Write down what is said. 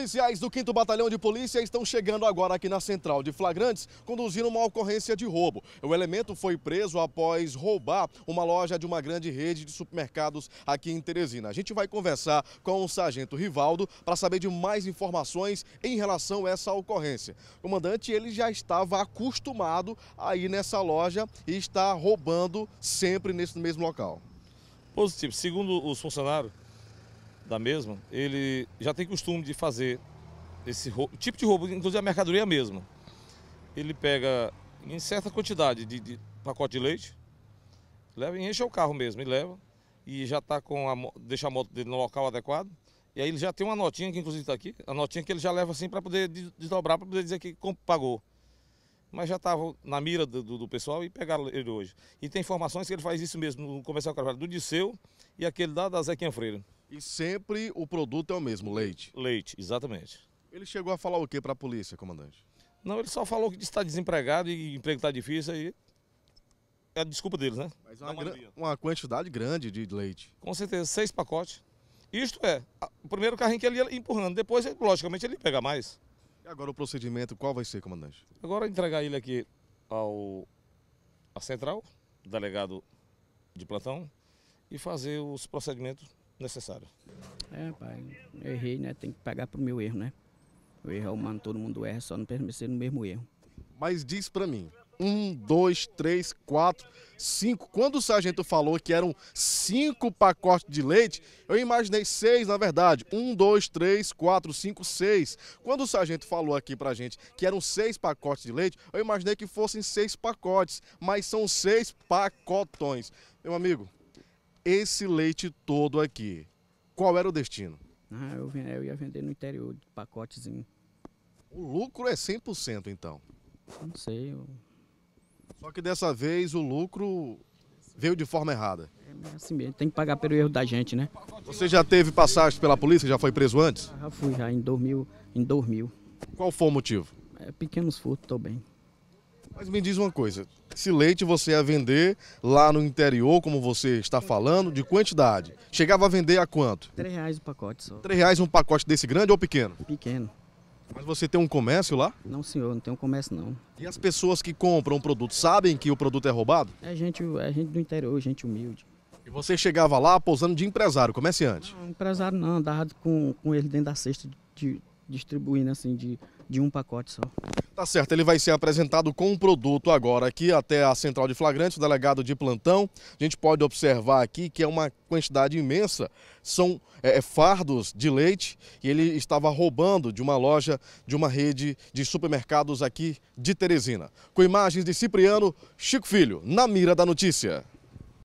Policiais do 5 Batalhão de Polícia estão chegando agora aqui na Central de Flagrantes, conduzindo uma ocorrência de roubo. O elemento foi preso após roubar uma loja de uma grande rede de supermercados aqui em Teresina. A gente vai conversar com o sargento Rivaldo para saber de mais informações em relação a essa ocorrência. O comandante, ele já estava acostumado a ir nessa loja e está roubando sempre nesse mesmo local. Positivo. Segundo os funcionários, da mesma, ele já tem costume de fazer esse roubo, tipo de roubo, inclusive a mercadoria mesmo. Ele pega em certa quantidade de, de pacote de leite, leva e enche o carro mesmo, e leva, e já está com a, deixa a moto dele no local adequado. E aí ele já tem uma notinha, que inclusive está aqui, a notinha que ele já leva assim para poder desdobrar, para poder dizer que pagou. Mas já estava na mira do, do, pessoal e pegaram ele hoje. E tem informações que ele faz isso mesmo no Comercial Carvalho do Disseu e aquele da Zequinha Freire. E sempre o produto é o mesmo, leite? Leite, exatamente. Ele chegou a falar o que para a polícia, comandante? Não, ele só falou que está desempregado e emprego está difícil aí. É a desculpa deles, né? Mas uma, uma quantidade grande de leite. Com certeza, seis pacotes. Isto é, o primeiro carrinho que ele ia empurrando, depois, logicamente, ele ia pegar mais. E agora o procedimento, qual vai ser, comandante? Agora entregar ele aqui ao à central, delegado de plantão, e fazer os procedimentos necessário. É, pai, errei, né? Tem que pagar pro meu erro, né? O erro é humano, todo mundo erra, só não permanecer no mesmo erro. Mas diz para mim, um, dois, três, quatro, cinco. Quando o sargento falou que eram cinco pacotes de leite, eu imaginei seis, na verdade. Um, dois, três, quatro, cinco, seis. Quando o sargento falou aqui pra gente que eram seis pacotes de leite, eu imaginei que fossem seis pacotes, mas são seis pacotões. Meu amigo, esse leite todo aqui. Qual era o destino? Ah, eu, eu ia vender no interior, pacotezinho. O lucro é 100% então? Não sei. Eu... Só que dessa vez o lucro veio de forma errada. É, é assim mesmo, tem que pagar pelo erro da gente, né? Você já teve passagem pela polícia? Já foi preso antes? Já fui, já em 2000. Em 2000. Qual foi o motivo? É, pequenos furtos, tô bem. Mas me diz uma coisa, esse leite você ia vender lá no interior, como você está falando, de quantidade? Chegava a vender a quanto? Três reais o um pacote só. Três reais um pacote desse grande ou pequeno? Pequeno. Mas você tem um comércio lá? Não, senhor, não tem um comércio não. E as pessoas que compram o produto sabem que o produto é roubado? É gente, é gente do interior, gente humilde. E você chegava lá posando de empresário, comerciante? Não, empresário não, andava com, com ele dentro da cesta, de, distribuindo assim, de, de um pacote só. Tá certo, ele vai ser apresentado com um produto agora aqui até a central de flagrantes, o delegado de plantão. A gente pode observar aqui que é uma quantidade imensa. São é, é, fardos de leite e ele estava roubando de uma loja de uma rede de supermercados aqui de Teresina. Com imagens de Cipriano, Chico Filho, na mira da notícia.